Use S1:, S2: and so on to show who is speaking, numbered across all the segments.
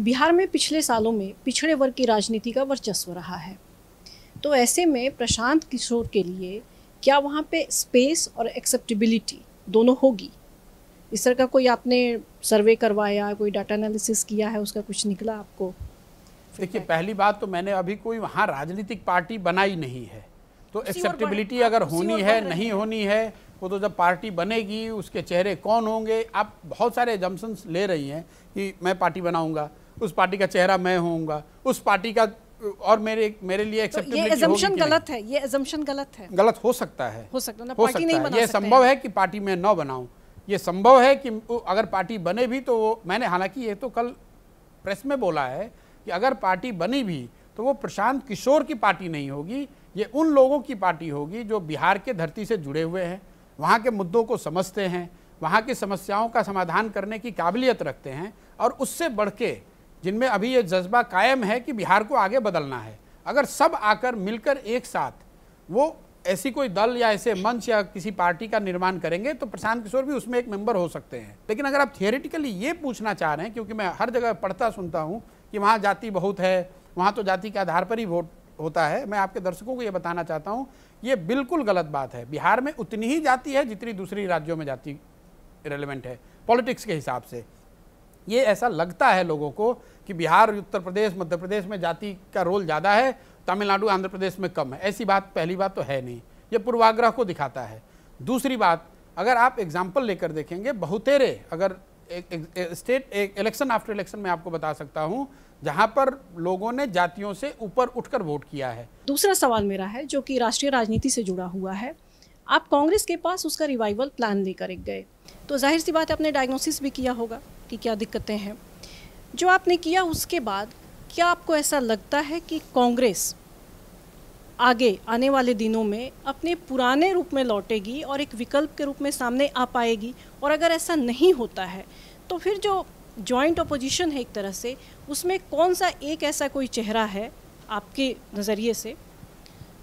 S1: बिहार में पिछले सालों में पिछड़े वर्ग की राजनीति का वर्चस्व रहा है तो ऐसे में प्रशांत किशोर के लिए क्या वहाँ पे स्पेस और एक्सेप्टेबिलिटी दोनों होगी इस तरह का कोई आपने सर्वे करवाया कोई डाटा एनालिसिस किया है उसका
S2: कुछ निकला आपको देखिए पहली बात तो मैंने अभी कोई वहाँ राजनीतिक पार्टी बनाई नहीं है तो एक्सेप्टेबिलिटी अगर होनी है नहीं होनी है वो तो जब पार्टी बनेगी उसके चेहरे कौन होंगे आप बहुत सारे एजम्पन्स ले रही हैं कि मैं पार्टी बनाऊंगा उस पार्टी का चेहरा मैं होऊंगा उस पार्टी का और मेरे मेरे लिए तो ये गलत
S1: है ये गलत है
S2: गलत हो सकता है हो
S1: सकता, ना, हो सकता नहीं ये संभव है कि
S2: पार्टी में न बनाऊं ये संभव है कि अगर पार्टी बने भी तो वो मैंने हालांकि ये तो कल प्रेस में बोला है कि अगर पार्टी बनी भी तो वो प्रशांत किशोर की पार्टी नहीं होगी ये उन लोगों की पार्टी होगी जो बिहार के धरती से जुड़े हुए हैं वहाँ के मुद्दों को समझते हैं वहाँ की समस्याओं का समाधान करने की काबिलियत रखते हैं और उससे बढ़ के जिनमें अभी ये जज्बा कायम है कि बिहार को आगे बदलना है अगर सब आकर मिलकर एक साथ वो ऐसी कोई दल या ऐसे मंच या किसी पार्टी का निर्माण करेंगे तो प्रशांत किशोर भी उसमें एक मेंबर हो सकते हैं लेकिन अगर आप थियोरिटिकली ये पूछना चाह रहे हैं क्योंकि मैं हर जगह पढ़ता सुनता हूँ कि वहाँ जाति बहुत है वहाँ तो जाति के आधार पर ही वोट होता है मैं आपके दर्शकों को ये बताना चाहता हूँ ये बिल्कुल गलत बात है बिहार में उतनी ही जाति है जितनी दूसरी राज्यों में जाति रेलिवेंट है पॉलिटिक्स के हिसाब से ये ऐसा लगता है लोगों को कि बिहार उत्तर प्रदेश मध्य प्रदेश में जाति का रोल ज़्यादा है तमिलनाडु आंध्र प्रदेश में कम है ऐसी बात पहली बात तो है नहीं ये पूर्वाग्रह को दिखाता है दूसरी बात अगर आप एग्जाम्पल लेकर देखेंगे बहुतेरे अगर स्टेट एक इलेक्शन आफ्टर इलेक्शन में आपको बता सकता हूँ जहाँ पर लोगों ने जातियों से ऊपर उठकर वोट किया है दूसरा सवाल
S1: मेरा है जो कि राष्ट्रीय राजनीति से जुड़ा हुआ है आप कांग्रेस के पास उसका रिवाइवल प्लान लेकर एक गए तो जाहिर सी बात आपने डायग्नोसिस भी किया होगा की क्या दिक्कतें हैं जो आपने किया उसके बाद क्या आपको ऐसा लगता है कि कांग्रेस आगे आने वाले दिनों में अपने पुराने रूप में लौटेगी और एक विकल्प के रूप में सामने आ पाएगी और अगर ऐसा नहीं होता है तो फिर जो जॉइंट अपोजिशन है एक तरह से उसमें कौन सा एक ऐसा कोई चेहरा है आपके नज़रिए से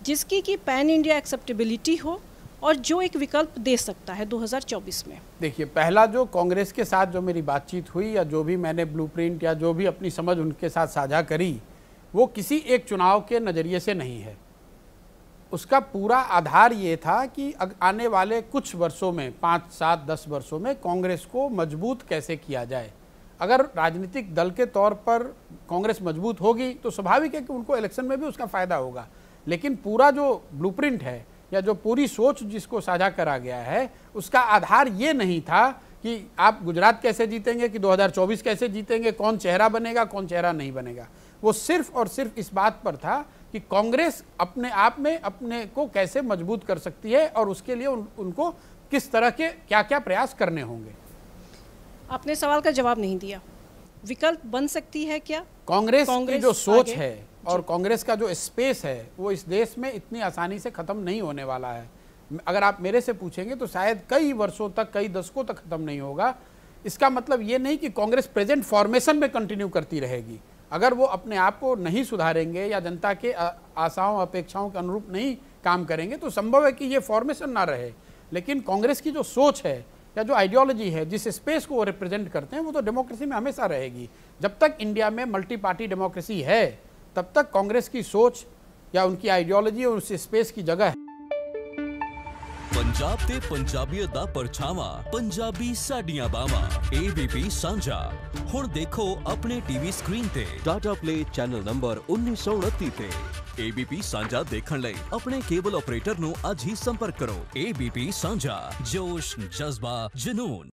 S1: जिसकी कि पैन इंडिया एक्सेप्टेबिलिटी हो और जो एक विकल्प दे सकता है 2024
S2: में देखिए पहला जो कांग्रेस के साथ जो मेरी बातचीत हुई या जो भी मैंने ब्लूप्रिंट या जो भी अपनी समझ उनके साथ साझा करी वो किसी एक चुनाव के नज़रिए से नहीं है उसका पूरा आधार ये था कि आने वाले कुछ वर्षों में पाँच सात दस वर्षों में कांग्रेस को मजबूत कैसे किया जाए अगर राजनीतिक दल के तौर पर कांग्रेस मजबूत होगी तो स्वाभाविक है कि उनको इलेक्शन में भी उसका फ़ायदा होगा लेकिन पूरा जो ब्लूप्रिंट है या जो पूरी सोच जिसको साझा करा गया है उसका आधार ये नहीं था कि आप गुजरात कैसे जीतेंगे कि 2024 कैसे जीतेंगे कौन चेहरा बनेगा कौन चेहरा नहीं बनेगा वो सिर्फ और सिर्फ इस बात पर था कि कांग्रेस अपने आप में अपने को कैसे मजबूत कर सकती है और उसके लिए उन, उनको किस तरह के क्या क्या प्रयास करने होंगे
S1: आपने सवाल का जवाब नहीं दिया विकल्प बन सकती है क्या कांग्रेस की जो सोच है और
S2: कांग्रेस का जो स्पेस है वो इस देश में इतनी आसानी से ख़त्म नहीं होने वाला है अगर आप मेरे से पूछेंगे तो शायद कई वर्षों तक कई दशकों तक ख़त्म नहीं होगा इसका मतलब ये नहीं कि कांग्रेस प्रेजेंट फॉर्मेशन में कंटिन्यू करती रहेगी अगर वो अपने आप को नहीं सुधारेंगे या जनता के आशाओं अपेक्षाओं के अनुरूप नहीं काम करेंगे तो संभव है कि ये फॉर्मेशन ना रहे लेकिन कांग्रेस की जो सोच है या जो आइडियोलॉजी है जिस स्पेस को वो रिप्रेजेंट करते हैं वो तो डेमोक्रेसी में हमेशा रहेगी जब तक इंडिया में मल्टी पार्टी डेमोक्रेसी है तब तक कांग्रेस की सोच या उनकी आइडियोलॉजी और उसे स्पेस की जगह है
S1: पंजाब ते पंजाबी दा परछावा पंजाबी साडियां बावा एबीपी सांझा हुन देखो अपने टीवी स्क्रीन ते डाटा प्ले चैनल नंबर 1929 ते एबीपी सांझा देखण ले अपने केबल ऑपरेटर नु आज ही संपर्क करो एबीपी सांझा जोश जज्बा जुनून